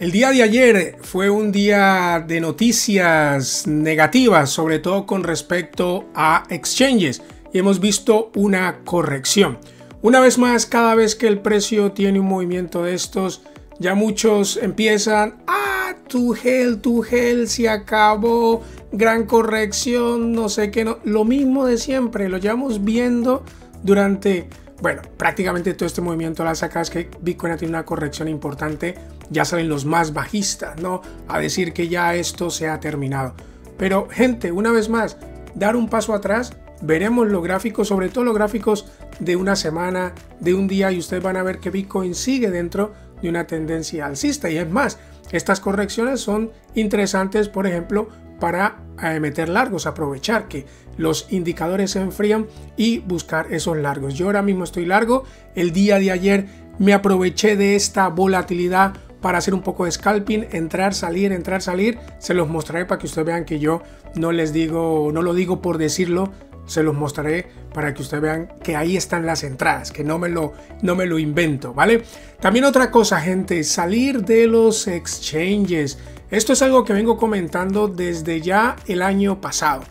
El día de ayer fue un día de noticias negativas, sobre todo con respecto a exchanges, y hemos visto una corrección. Una vez más, cada vez que el precio tiene un movimiento de estos, ya muchos empiezan, ah, tu gel, tu gel, se acabó, gran corrección, no sé qué, lo mismo de siempre, lo llevamos viendo durante, bueno, prácticamente todo este movimiento la sacas que Bitcoin tiene una corrección importante ya salen los más bajistas, ¿no? A decir que ya esto se ha terminado. Pero gente, una vez más, dar un paso atrás, veremos los gráficos, sobre todo los gráficos de una semana, de un día, y ustedes van a ver que Bitcoin sigue dentro de una tendencia alcista. Y es más, estas correcciones son interesantes, por ejemplo, para eh, meter largos, aprovechar que los indicadores se enfrían y buscar esos largos. Yo ahora mismo estoy largo, el día de ayer me aproveché de esta volatilidad para hacer un poco de scalping, entrar, salir, entrar, salir. Se los mostraré para que ustedes vean que yo no les digo, no lo digo por decirlo, se los mostraré para que ustedes vean que ahí están las entradas, que no me lo, no me lo invento, ¿vale? También otra cosa, gente, salir de los exchanges. Esto es algo que vengo comentando desde ya el año pasado.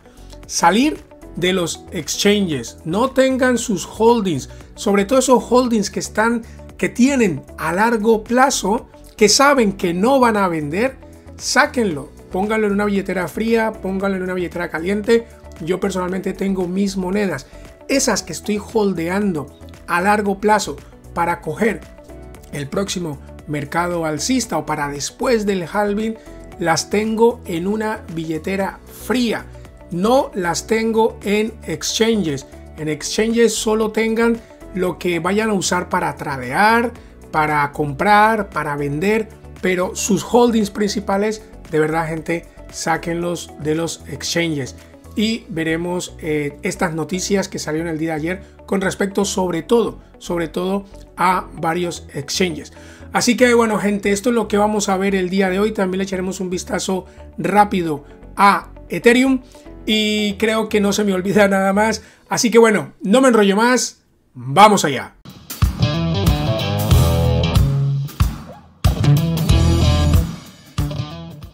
Salir de los exchanges, no tengan sus holdings, sobre todo esos holdings que están que tienen a largo plazo que saben que no van a vender, sáquenlo, pónganlo en una billetera fría, pónganlo en una billetera caliente. Yo personalmente tengo mis monedas, esas que estoy holdeando a largo plazo para coger el próximo mercado alcista o para después del halving, las tengo en una billetera fría. No las tengo en exchanges. En exchanges solo tengan lo que vayan a usar para tradear, para comprar, para vender, pero sus holdings principales, de verdad gente, sáquenlos de los exchanges. Y veremos eh, estas noticias que salieron el día de ayer con respecto sobre todo, sobre todo a varios exchanges. Así que bueno gente, esto es lo que vamos a ver el día de hoy. También le echaremos un vistazo rápido a Ethereum y creo que no se me olvida nada más. Así que bueno, no me enrollo más, vamos allá.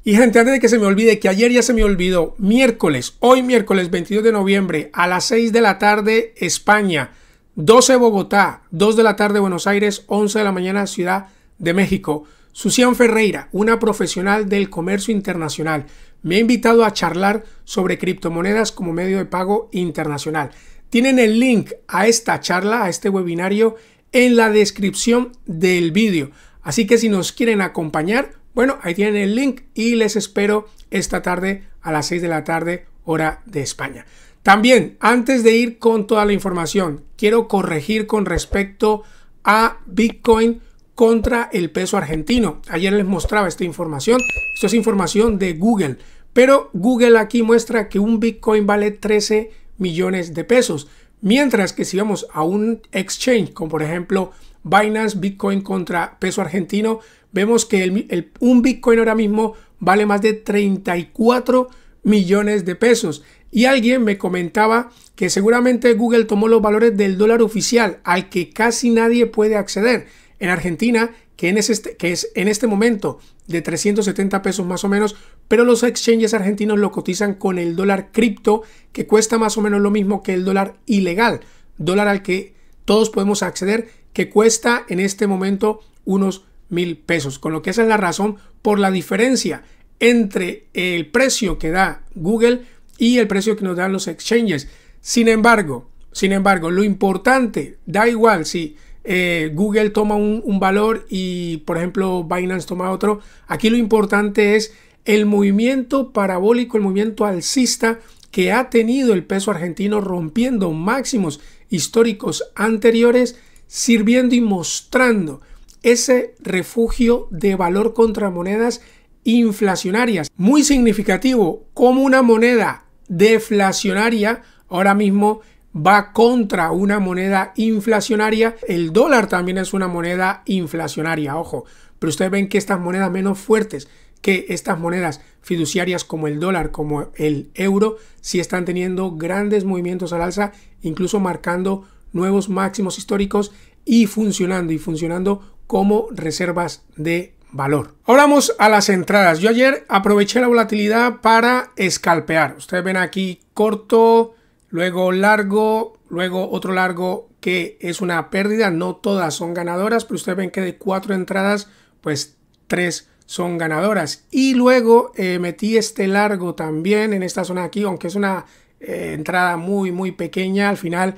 Y gente, antes de que se me olvide, que ayer ya se me olvidó, miércoles, hoy miércoles 22 de noviembre a las 6 de la tarde, España, 12 Bogotá, 2 de la tarde Buenos Aires, 11 de la mañana Ciudad de México. Sucián Ferreira, una profesional del comercio internacional, me ha invitado a charlar sobre criptomonedas como medio de pago internacional. Tienen el link a esta charla, a este webinario, en la descripción del vídeo. Así que si nos quieren acompañar, bueno, ahí tienen el link y les espero esta tarde a las 6 de la tarde, hora de España. También, antes de ir con toda la información, quiero corregir con respecto a Bitcoin contra el peso argentino. Ayer les mostraba esta información. Esto es información de Google. Pero Google aquí muestra que un Bitcoin vale 13 millones de pesos. Mientras que si vamos a un exchange, como por ejemplo Binance, Bitcoin contra peso argentino, vemos que un Bitcoin ahora mismo vale más de 34 millones de pesos. Y alguien me comentaba que seguramente Google tomó los valores del dólar oficial al que casi nadie puede acceder. En Argentina, que, en este, que es en este momento de 370 pesos más o menos, pero los exchanges argentinos lo cotizan con el dólar cripto, que cuesta más o menos lo mismo que el dólar ilegal, dólar al que todos podemos acceder que cuesta en este momento unos mil pesos, con lo que esa es la razón por la diferencia entre el precio que da Google y el precio que nos dan los exchanges. Sin embargo, sin embargo, lo importante, da igual si eh, Google toma un, valor y, por ejemplo, Binance toma otro. Aquí lo importante es el movimiento parabólico, el movimiento alcista que ha tenido el peso argentino rompiendo máximos históricos anteriores sirviendo y mostrando ese refugio de valor contra monedas inflacionarias. Muy significativo como una moneda deflacionaria ahora mismo va contra una moneda inflacionaria. El dólar también es una moneda inflacionaria, ojo. Pero ustedes ven que estas monedas menos fuertes que estas monedas fiduciarias como el dólar, como el euro, sí están teniendo grandes movimientos al alza, incluso marcando nuevos máximos históricos y funcionando y funcionando como reservas de valor. Ahora vamos a las entradas. Yo ayer aproveché la volatilidad para escalpear. Ustedes ven aquí corto, luego largo, luego otro largo que es una pérdida. No todas son ganadoras, pero ustedes ven que de cuatro entradas, pues tres son ganadoras. Y luego eh, metí este largo también en esta zona aquí, aunque es una eh, entrada muy, muy pequeña. Al final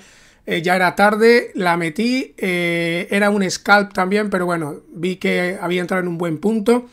eh, ya era tarde, la metí, eh, era un scalp también, pero bueno, vi que había entrado en un buen punto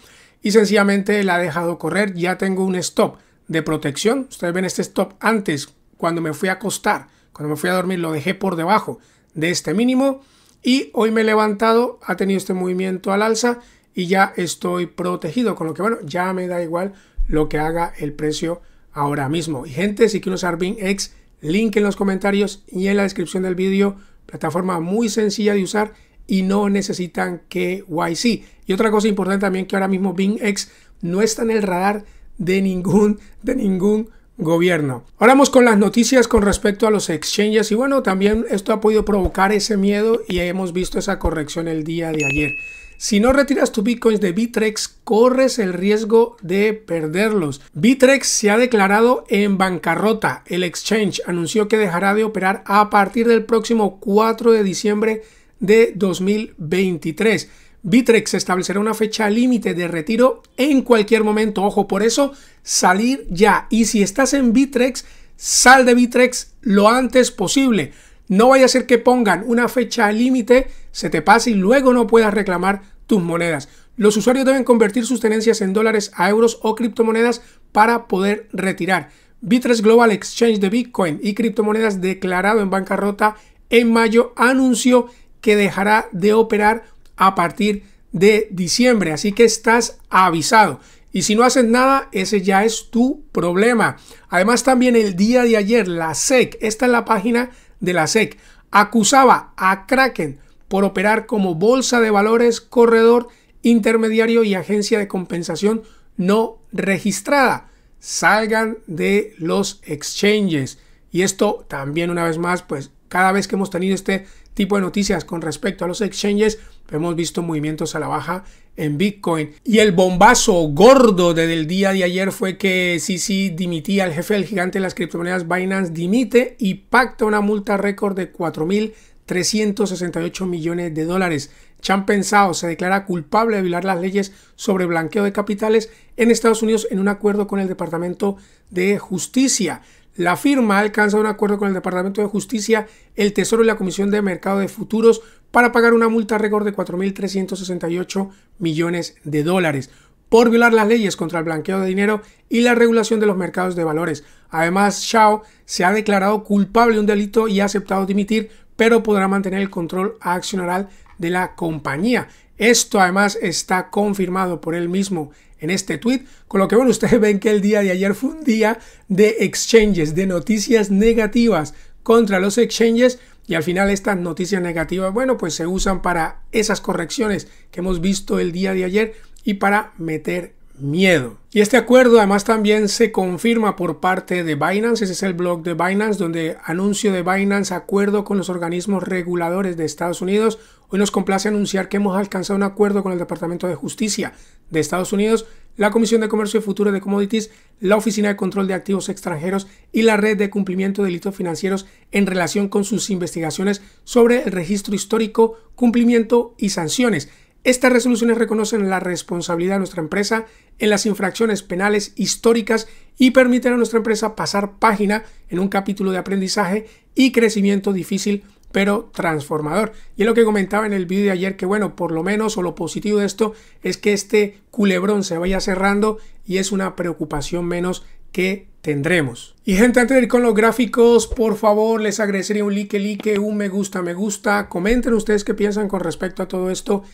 y sencillamente la he dejado correr, ya tengo un stop de protección, ustedes ven este stop antes, cuando me fui a acostar, cuando me fui a dormir, lo dejé por debajo de este mínimo y hoy me he levantado, ha tenido este movimiento al alza y ya estoy protegido, con lo que bueno, ya me da igual lo que haga el precio ahora mismo. Y gente, si quiero usar X link en los comentarios y en la descripción del vídeo. Plataforma muy sencilla de usar y no necesitan KYC. Y otra cosa importante también que ahora mismo X no está en el radar de ningún, de ningún gobierno. Ahora vamos con las noticias con respecto a los exchanges y bueno, también esto ha podido provocar ese miedo y hemos visto esa corrección el día de ayer. Si no retiras tus bitcoins de Bitrex, corres el riesgo de perderlos. Bitrex se ha declarado en bancarrota. El exchange anunció que dejará de operar a partir del próximo 4 de diciembre de 2023. Bitrex establecerá una fecha límite de retiro en cualquier momento. Ojo, por eso salir ya. Y si estás en Bitrex, sal de Bitrex lo antes posible. No vaya a ser que pongan una fecha límite se te pase y luego no puedas reclamar tus monedas. Los usuarios deben convertir sus tenencias en dólares a euros o criptomonedas para poder retirar. Bitres Global Exchange de Bitcoin y criptomonedas declarado en bancarrota en mayo anunció que dejará de operar a partir de diciembre, así que estás avisado. Y si no haces nada, ese ya es tu problema. Además también el día de ayer la SEC, esta es la página de la SEC, acusaba a Kraken por operar como bolsa de valores, corredor, intermediario y agencia de compensación no registrada. Salgan de los exchanges. Y esto también una vez más, pues cada vez que hemos tenido este tipo de noticias con respecto a los exchanges, hemos visto movimientos a la baja en Bitcoin. Y el bombazo gordo del día de ayer fue que Sisi dimitía el jefe del gigante de las criptomonedas Binance, dimite y pacta una multa récord de $4,000. 368 millones de dólares. Chan se declara culpable de violar las leyes sobre blanqueo de capitales en Estados Unidos en un acuerdo con el Departamento de Justicia. La firma alcanza un acuerdo con el Departamento de Justicia, el Tesoro y la Comisión de Mercado de Futuros para pagar una multa récord de 4.368 millones de dólares por violar las leyes contra el blanqueo de dinero y la regulación de los mercados de valores. Además, Shao se ha declarado culpable de un delito y ha aceptado dimitir pero podrá mantener el control accionarial de la compañía. Esto además está confirmado por él mismo en este tweet, con lo que bueno, ustedes ven que el día de ayer fue un día de exchanges, de noticias negativas contra los exchanges y al final estas noticias negativas, bueno, pues se usan para esas correcciones que hemos visto el día de ayer y para meter miedo. Y este acuerdo además también se confirma por parte de Binance, ese es el blog de Binance, donde anuncio de Binance acuerdo con los organismos reguladores de Estados Unidos. Hoy nos complace anunciar que hemos alcanzado un acuerdo con el Departamento de Justicia de Estados Unidos, la Comisión de Comercio y Futuro de Commodities, la Oficina de Control de Activos Extranjeros y la Red de Cumplimiento de Delitos Financieros en relación con sus investigaciones sobre el registro histórico, cumplimiento y sanciones. Estas resoluciones reconocen la responsabilidad de nuestra empresa en las infracciones penales históricas y permiten a nuestra empresa pasar página en un capítulo de aprendizaje y crecimiento difícil pero transformador. Y es lo que comentaba en el vídeo de ayer, que bueno, por lo menos o lo positivo de esto es que este culebrón se vaya cerrando y es una preocupación menos que tendremos. Y gente, antes de ir con los gráficos, por favor, les agradecería un like, like, un me gusta, me gusta. Comenten ustedes qué piensan con respecto a todo esto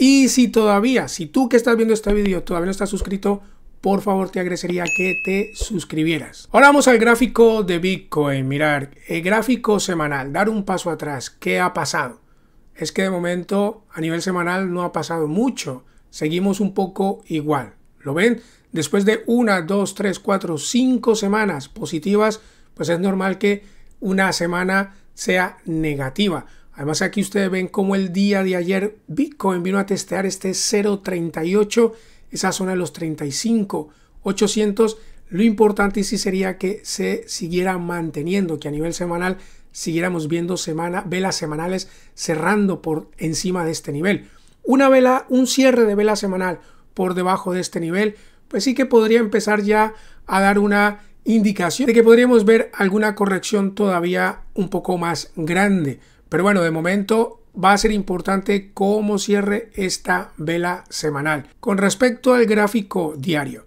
y si todavía, si tú que estás viendo este vídeo todavía no estás suscrito, por favor te agradecería que te suscribieras. Ahora vamos al gráfico de Bitcoin. Mirar, el gráfico semanal, dar un paso atrás. ¿Qué ha pasado? Es que de momento a nivel semanal no ha pasado mucho. Seguimos un poco igual. ¿Lo ven? Después de una, dos, tres, cuatro, cinco semanas positivas, pues es normal que una semana sea negativa. Además aquí ustedes ven cómo el día de ayer Bitcoin vino a testear este 0.38, esa zona de los 35.800. Lo importante sí sería que se siguiera manteniendo, que a nivel semanal siguiéramos viendo semana, velas semanales cerrando por encima de este nivel. Una vela, un cierre de vela semanal por debajo de este nivel, pues sí que podría empezar ya a dar una indicación de que podríamos ver alguna corrección todavía un poco más grande. Pero bueno, de momento va a ser importante cómo cierre esta vela semanal. Con respecto al gráfico diario,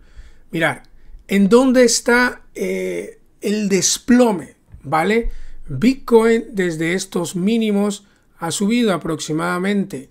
mirar, ¿en dónde está eh, el desplome? ¿Vale? Bitcoin desde estos mínimos ha subido aproximadamente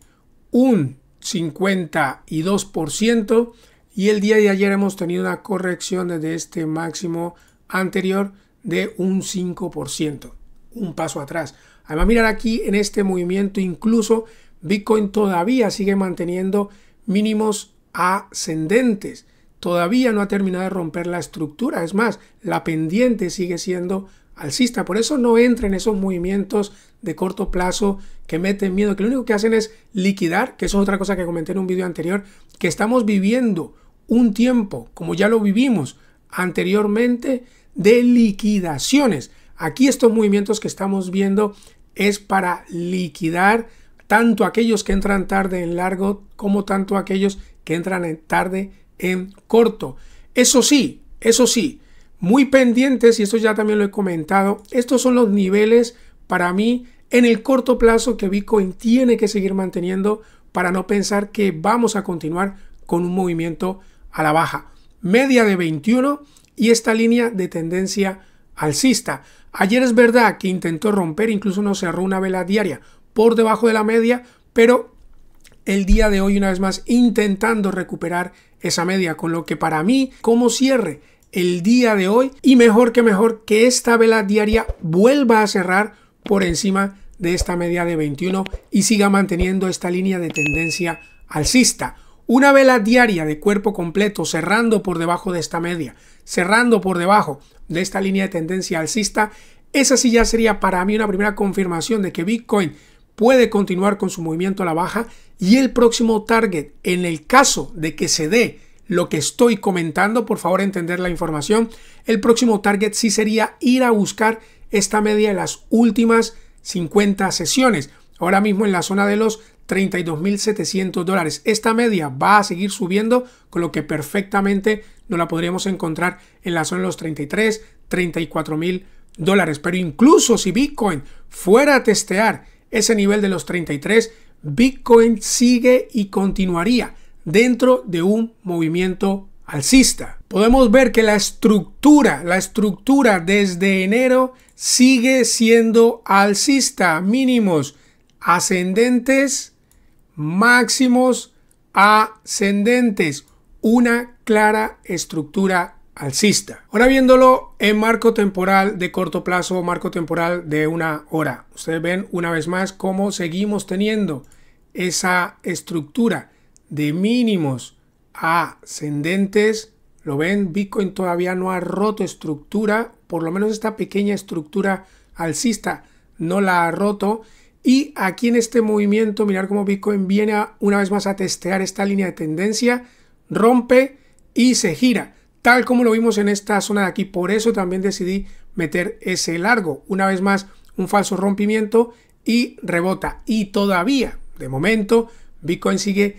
un 52% y el día de ayer hemos tenido una corrección desde este máximo anterior de un 5%, un paso atrás. Además, mirar aquí en este movimiento, incluso Bitcoin todavía sigue manteniendo mínimos ascendentes. Todavía no ha terminado de romper la estructura. Es más, la pendiente sigue siendo alcista. Por eso no entren en esos movimientos de corto plazo que meten miedo, que lo único que hacen es liquidar, que eso es otra cosa que comenté en un video anterior, que estamos viviendo un tiempo, como ya lo vivimos anteriormente, de liquidaciones. Aquí estos movimientos que estamos viendo es para liquidar tanto aquellos que entran tarde en largo como tanto aquellos que entran en tarde en corto. Eso sí, eso sí, muy pendientes, y esto ya también lo he comentado, estos son los niveles para mí en el corto plazo que Bitcoin tiene que seguir manteniendo para no pensar que vamos a continuar con un movimiento a la baja. Media de 21 y esta línea de tendencia alcista. Ayer es verdad que intentó romper, incluso no cerró una vela diaria por debajo de la media, pero el día de hoy una vez más intentando recuperar esa media, con lo que para mí, como cierre el día de hoy, y mejor que mejor que esta vela diaria vuelva a cerrar por encima de esta media de 21 y siga manteniendo esta línea de tendencia alcista. Una vela diaria de cuerpo completo cerrando por debajo de esta media, cerrando por debajo, de esta línea de tendencia alcista, esa sí ya sería para mí una primera confirmación de que Bitcoin puede continuar con su movimiento a la baja y el próximo target, en el caso de que se dé lo que estoy comentando, por favor entender la información, el próximo target sí sería ir a buscar esta media de las últimas 50 sesiones, ahora mismo en la zona de los 32.700 dólares. Esta media va a seguir subiendo, con lo que perfectamente no la podríamos encontrar en la zona de los 33, 34 mil dólares. Pero incluso si Bitcoin fuera a testear ese nivel de los 33, Bitcoin sigue y continuaría dentro de un movimiento alcista. Podemos ver que la estructura, la estructura desde enero sigue siendo alcista, mínimos ascendentes, máximos ascendentes, una clara estructura alcista. Ahora viéndolo en marco temporal de corto plazo marco temporal de una hora. Ustedes ven una vez más cómo seguimos teniendo esa estructura de mínimos ascendentes. Lo ven, Bitcoin todavía no ha roto estructura, por lo menos esta pequeña estructura alcista no la ha roto. Y aquí en este movimiento, mirar cómo Bitcoin viene a, una vez más a testear esta línea de tendencia, rompe, y se gira, tal como lo vimos en esta zona de aquí. Por eso también decidí meter ese largo. Una vez más, un falso rompimiento y rebota. Y todavía, de momento, Bitcoin sigue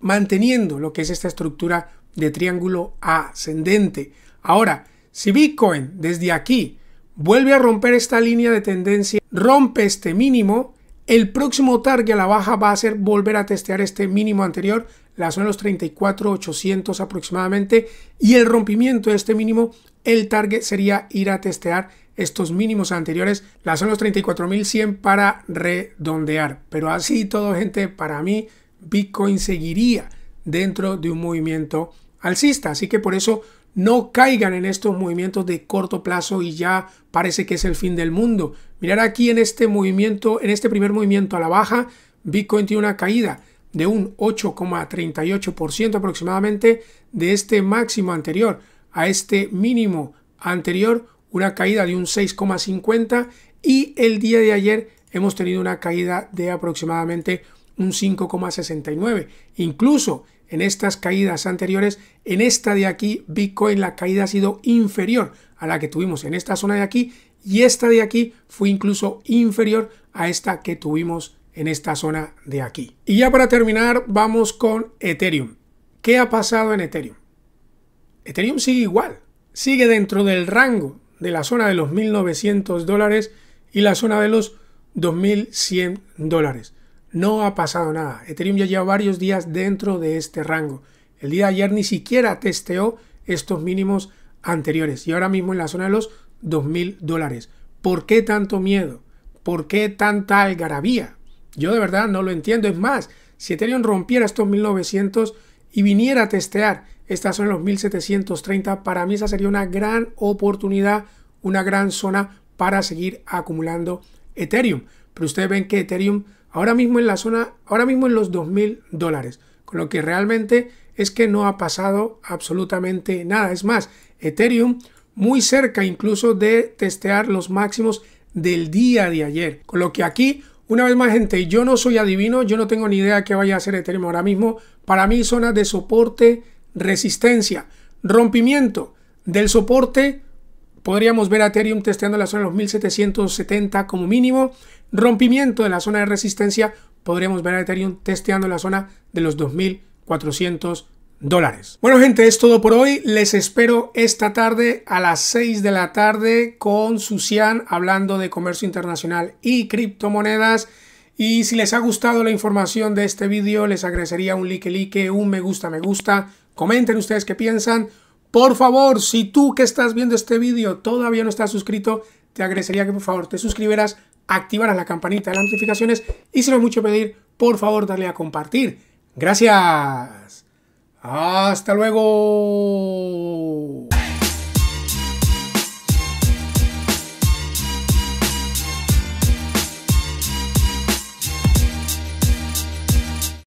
manteniendo lo que es esta estructura de triángulo ascendente. Ahora, si Bitcoin desde aquí vuelve a romper esta línea de tendencia, rompe este mínimo, el próximo target a la baja va a ser volver a testear este mínimo anterior la son los 34,800 aproximadamente, y el rompimiento de este mínimo, el target sería ir a testear estos mínimos anteriores, las son los 34,100 para redondear. Pero así todo, gente, para mí, Bitcoin seguiría dentro de un movimiento alcista. Así que por eso no caigan en estos movimientos de corto plazo y ya parece que es el fin del mundo. Mirar aquí en este movimiento, en este primer movimiento a la baja, Bitcoin tiene una caída de un 8,38% aproximadamente de este máximo anterior a este mínimo anterior, una caída de un 6,50 y el día de ayer hemos tenido una caída de aproximadamente un 5,69. Incluso en estas caídas anteriores, en esta de aquí, Bitcoin la caída ha sido inferior a la que tuvimos en esta zona de aquí y esta de aquí fue incluso inferior a esta que tuvimos en esta zona de aquí. Y ya para terminar, vamos con Ethereum. ¿Qué ha pasado en Ethereum? Ethereum sigue igual, sigue dentro del rango de la zona de los 1.900 dólares y la zona de los 2.100 dólares. No ha pasado nada. Ethereum ya lleva varios días dentro de este rango. El día de ayer ni siquiera testeó estos mínimos anteriores y ahora mismo en la zona de los 2.000 dólares. ¿Por qué tanto miedo? ¿Por qué tanta algarabía? Yo de verdad no lo entiendo. Es más, si Ethereum rompiera estos 1900 y viniera a testear estas de los 1730, para mí esa sería una gran oportunidad, una gran zona para seguir acumulando Ethereum. Pero ustedes ven que Ethereum ahora mismo en la zona, ahora mismo en los 2000 dólares, con lo que realmente es que no ha pasado absolutamente nada. Es más, Ethereum muy cerca incluso de testear los máximos del día de ayer, con lo que aquí una vez más, gente, yo no soy adivino, yo no tengo ni idea de qué vaya a hacer Ethereum ahora mismo. Para mí, zona de soporte, resistencia, rompimiento del soporte. Podríamos ver a Ethereum testeando la zona de los 1770 como mínimo. Rompimiento de la zona de resistencia. Podríamos ver a Ethereum testeando la zona de los 2400 dólares. Bueno gente, es todo por hoy. Les espero esta tarde a las 6 de la tarde con Sucian hablando de comercio internacional y criptomonedas. Y si les ha gustado la información de este vídeo, les agradecería un like, like, un me gusta, me gusta. Comenten ustedes qué piensan. Por favor, si tú que estás viendo este vídeo todavía no estás suscrito, te agradecería que por favor te suscribieras, activaras la campanita de las notificaciones y si no es mucho pedir, por favor darle a compartir. Gracias. Hasta luego.